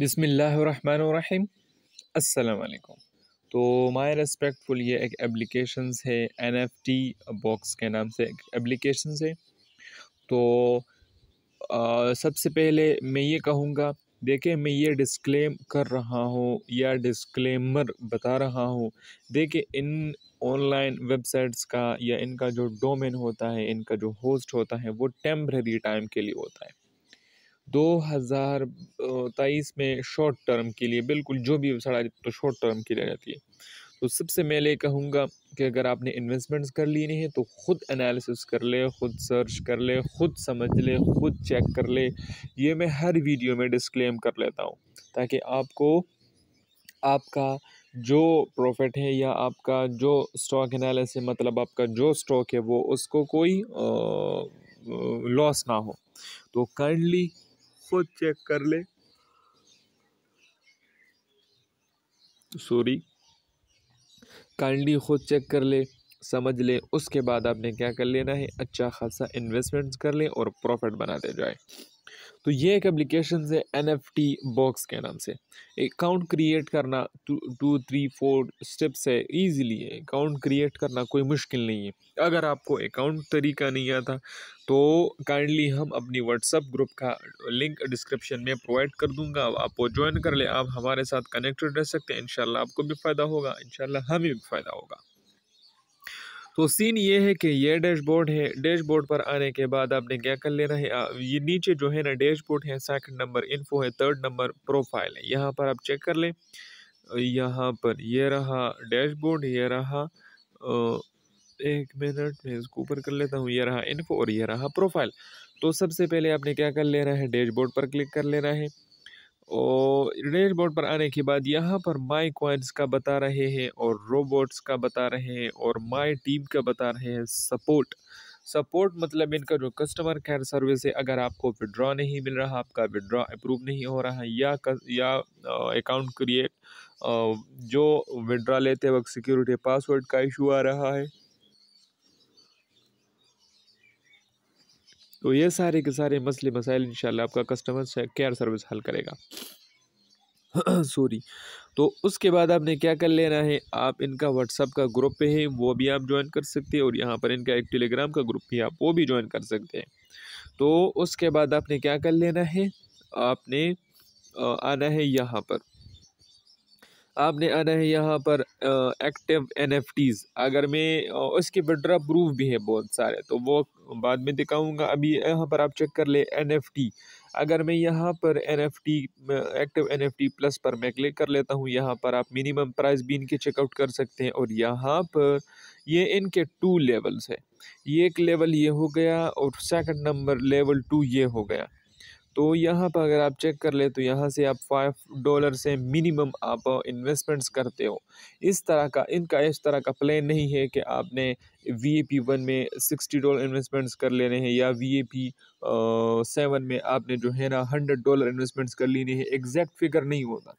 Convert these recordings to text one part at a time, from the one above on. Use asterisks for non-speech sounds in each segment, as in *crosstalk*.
बिसमीम् अल्लाम तो my respectful ये एक एप्लीकेशन है एन एफ टी बॉक्स के नाम से एक एप्लीकेशन है तो आ, सबसे पहले मैं ये कहूँगा देखिए मैं ये डिस्क्लेम कर रहा हूँ या डिस्क्लेमर बता रहा हूँ देखिए इन ऑनलाइन वेबसाइट्स का या इनका जो डोमेन होता है इनका जो होस्ट होता है वो टेम्प्रेरी टाइम के लिए होता है दो हज़ार तेईस में शॉर्ट टर्म के लिए बिल्कुल जो भी सड़ाई तो शॉर्ट टर्म के लिए जाती है तो सबसे मैं ले कहूँगा कि अगर आपने इन्वेस्टमेंट्स कर ली नहीं है तो ख़ुद एनालिसिस कर ले ख़ुद सर्च कर ले ख़ुद समझ ले ख़ुद चेक कर ले ये मैं हर वीडियो में डिस्क्लेम कर लेता हूँ ताकि आपको आपका जो प्रॉफिट है या आपका जो स्टॉक एनालिसिस मतलब आपका जो स्टॉक है वो उसको कोई लॉस ना हो तो काइंडली खुद चेक कर ले सॉरी काइंडली खुद चेक कर ले समझ लें उसके बाद आपने क्या कर लेना है अच्छा खासा इन्वेस्टमेंट्स कर लें और प्रॉफिट बना दे जाए तो ये एक एप्लीकेशन है एन एफ टी बॉक्स के नाम से अकाउंट क्रिएट करना टू थ्री फोर स्टेप्स है ईजिली है अकाउंट क्रिएट करना कोई मुश्किल नहीं है अगर आपको अकाउंट तरीका नहीं आता तो काइंडली हम अपनी व्हाट्सअप ग्रुप का लिंक डिस्क्रिप्शन में प्रोवाइड कर दूंगा आप वो ज्वाइन कर ले आप हमारे साथ कनेक्टेड रह सकते हैं इन आपको भी फ़ायदा होगा इनशाला हमें भी फ़ायदा होगा तो सीन ये है कि ये डैशबोर्ड है डैशबोर्ड पर आने के बाद आपने क्या कर लेना है ये नीचे जो है ना डैशबोर्ड है सेकंड नंबर इन्फो है थर्ड नंबर प्रोफाइल है यहाँ पर आप चेक कर लें यहाँ पर ये रहा डैशबोर्ड ये रहा एक मिनट में इसको ऊपर कर लेता हूँ ये रहा इन्फो और ये रहा प्रोफाइल तो सबसे पहले आपने क्या कर लेना है डैशबोर्ड पर क्लिक कर लेना है और बोर्ड पर आने के बाद यहाँ पर माई क्वाइंस का बता रहे हैं और रोबोट्स का बता रहे हैं और माई टीम का बता रहे हैं सपोर्ट सपोर्ट मतलब इनका जो कस्टमर केयर सर्विस है अगर आपको विड्रॉ नहीं मिल रहा आपका विड्रॉ अप्रूव नहीं हो रहा है या कस, या अकाउंट क्रिएट जो विड्रॉ लेते वक्त सिक्योरिटी पासवर्ड का इशू आ रहा है तो ये सारे के सारे मसले मसाइल इन आपका कस्टमर केयर सर्विस हल करेगा सॉरी *clears throat* तो उसके बाद आपने क्या कर लेना है आप इनका व्हाट्सअप का ग्रुप पे है वो भी आप ज्वाइन कर सकते हैं और यहाँ पर इनका एक टेलीग्राम का ग्रुप भी आप वो भी ज्वाइन कर सकते हैं तो उसके बाद आपने क्या कर लेना है आपने आना है यहाँ पर आपने आना है यहाँ पर एक्टिव एन अगर मैं उसके विड्रा प्रूफ भी हैं बहुत सारे तो वो बाद में दिखाऊंगा अभी यहाँ पर आप चेक कर ले एन अगर मैं यहाँ पर एन एक्टिव एन प्लस पर मैं क्लिक कर लेता हूँ यहाँ पर आप मिनिमम प्राइस भी इनके चेकआउट कर सकते हैं और यहाँ पर ये इनके टू लेवल्स है ये एक लेवल ये हो गया और सेकंड नंबर लेवल टू ये हो गया तो यहाँ पर अगर आप चेक कर ले तो यहाँ से आप फाइव डॉलर से मिनिमम आप इन्वेस्टमेंट्स uh, करते हो इस तरह का इनका इस तरह का प्लान नहीं है कि आपने वी ए पी वन में सिक्सटी डॉलर इन्वेस्टमेंट्स कर लेने हैं या वी ए पी सेवन में आपने जो है ना हंड्रेड डॉलर इन्वेस्टमेंट्स कर लेने हैं एग्जैक्ट फिगर नहीं होगा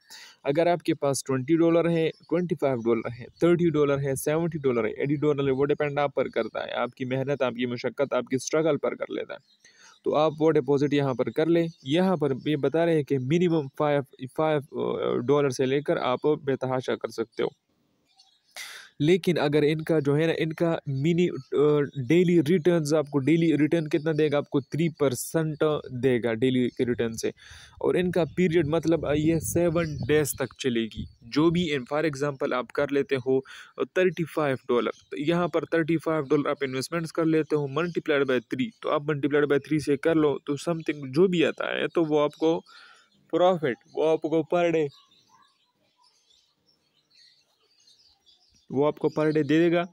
अगर आपके पास ट्वेंटी डॉलर है ट्वेंटी फाइव डॉलर है थर्टी डॉलर है सेवेंटी डॉलर है एटी डॉलर है वो डिपेंड आप पर करता है आपकी मेहनत आपकी मशक्क़त आपकी स्ट्रगल पर कर लेता है तो आप वो डिपॉज़िट यहाँ पर कर लें यहाँ पर ये बता रहे हैं कि मिनिमम फाइव फाइव डॉलर से लेकर आप बेतहाशा कर सकते हो लेकिन अगर इनका जो है ना इनका मिनी डेली रिटर्न आपको डेली रिटर्न कितना देगा आपको थ्री परसेंट देगा डेली के रिटर्न से और इनका पीरियड मतलब ये सेवन डेज तक चलेगी जो भी इन फॉर एग्ज़ाम्पल आप कर लेते हो थर्टी फाइव डॉलर तो यहाँ पर थर्टी फाइव डॉलर आप इन्वेस्टमेंट्स कर लेते हो मल्टीप्लाइड बाई थ्री तो आप मल्टीप्लाइड बाई थ्री से कर लो तो समथिंग जो भी आता है तो वो आपको प्रॉफिट वो आपको पर डे वो आपको पर डे दे देगा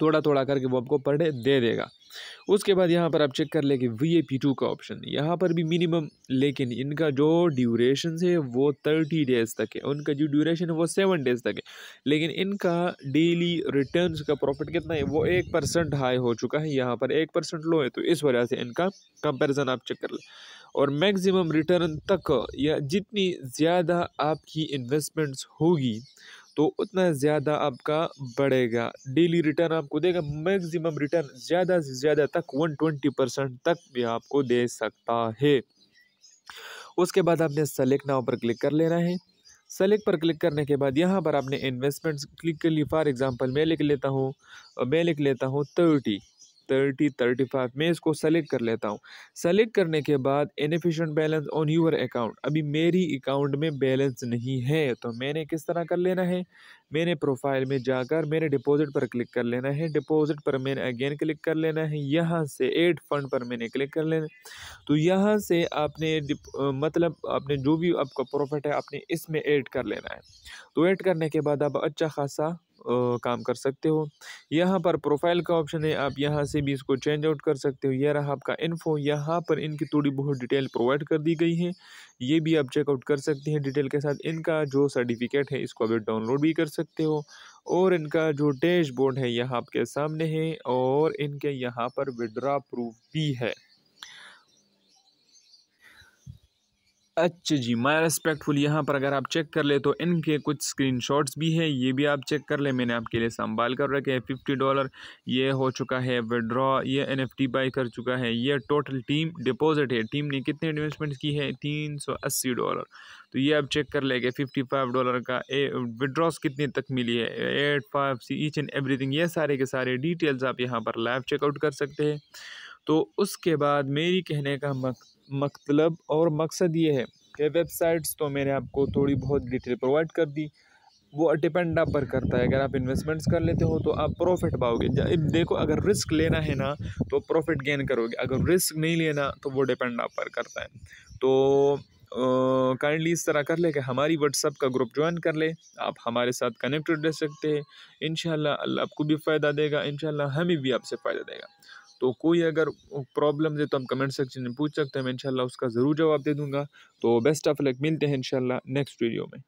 थोड़ा थोड़ा करके वो आपको पर डे दे देगा उसके बाद यहाँ पर आप चेक कर लेंगे वी ए पी टू का ऑप्शन यहाँ पर भी मिनिमम लेकिन इनका जो ड्यूरेशन है वो थर्टी डेज़ तक है उनका जो ड्यूरेशन है वो सेवन डेज़ तक है लेकिन इनका डेली रिटर्न का प्रॉफिट कितना है वो एक परसेंट हाई हो चुका है यहाँ पर एक परसेंट लो है तो इस वजह से इनका कंपेरिजन आप चेक कर लें और मैक्सिमम रिटर्न तक या जितनी ज़्यादा आपकी इन्वेस्टमेंट्स होगी तो उतना ज़्यादा आपका बढ़ेगा डेली रिटर्न आपको देगा मैक्सिमम रिटर्न ज़्यादा से ज़्यादा तक वन ट्वेंटी परसेंट तक भी आपको दे सकता है उसके बाद आपने सेलेक्ट नाव पर क्लिक कर लेना है सेलेक्ट पर क्लिक करने के बाद यहाँ पर आपने इन्वेस्टमेंट्स क्लिक कर ली फॉर एग्ज़ाम्पल मैं लिख लेता हूँ मैं लिख लेता हूँ थर्टी थर्टी थर्टी फाइव मैं इसको सेलेक्ट कर लेता हूँ सेलेक्ट करने के बाद insufficient balance on your account अभी मेरी अकाउंट में बैलेंस नहीं है तो मैंने किस तरह कर लेना है मैंने प्रोफाइल में जाकर मेरे डिपॉजिट पर क्लिक कर लेना है डिपॉजिट पर मैंने अगेन क्लिक कर लेना है यहाँ से एड फंड पर मैंने क्लिक कर लेना तो यहाँ से आपने मतलब आपने जो भी आपका प्रॉफिट है आपने इसमें ऐड कर लेना है तो ऐड करने के बाद आप अच्छा खासा काम कर सकते हो यहाँ पर प्रोफाइल का ऑप्शन है आप यहाँ से भी इसको चेंज आउट कर सकते हो यह रहा आपका इन्फो यहाँ पर इनकी थोड़ी बहुत डिटेल प्रोवाइड कर दी गई है ये भी आप चेकआउट कर सकते हैं डिटेल के साथ इनका जो सर्टिफिकेट है इसको अभी डाउनलोड भी कर सकते हो और इनका जो डैशबोर्ड है यह आपके सामने है और इनके यहाँ पर विड्रा प्रूफ भी है अच्छा जी माय रेस्पेक्टफुल यहाँ पर अगर आप चेक कर ले तो इनके कुछ स्क्रीनशॉट्स भी हैं ये भी आप चेक कर ले मैंने आपके लिए संभाल कर रखे हैं फिफ्टी डॉलर ये हो चुका है विड्रॉ ये एन एफ टी बाई कर चुका है ये टोटल टीम डिपॉजिट है टीम ने कितने इन्वेस्टमेंट की है तीन सौ अस्सी डॉलर तो ये आप चेक कर लेंगे फिफ्टी फाइव डॉलर का ए विड्रॉस कितने तक मिली है eight five C each and everything ये सारे के सारे डिटेल्स आप यहाँ पर लाइव चेकआउट कर सकते हैं तो उसके बाद मेरी कहने का मकसद मतलब और मकसद ये है कि वेबसाइट्स तो मैंने आपको थोड़ी बहुत डिटेल प्रोवाइड कर दी वो डिपेंड आप पर करता है अगर आप इन्वेस्टमेंट्स कर लेते हो तो आप प्रॉफिट पाओगे देखो अगर रिस्क लेना है ना तो प्रॉफिट गेन करोगे अगर रिस्क नहीं लेना तो वो डिपेंड आप पर करता है तो काइंडली इस तरह कर ले कि हमारी व्हाट्सअप का ग्रुप ज्वाइन कर ले आप हमारे साथ कनेक्टेड रह सकते हैं इन अल्लाह आपको भी फ़ायदा देगा इन हमें भी आपसे फ़ायदा देगा तो कोई अगर प्रॉब्लम है तो हम कमेंट सेक्शन में पूछ सकते हैं मैं इंशाल्लाह उसका ज़रूर जवाब दे दूँगा तो बेस्ट ऑफ लक मिलते हैं इंशाल्लाह नेक्स्ट वीडियो में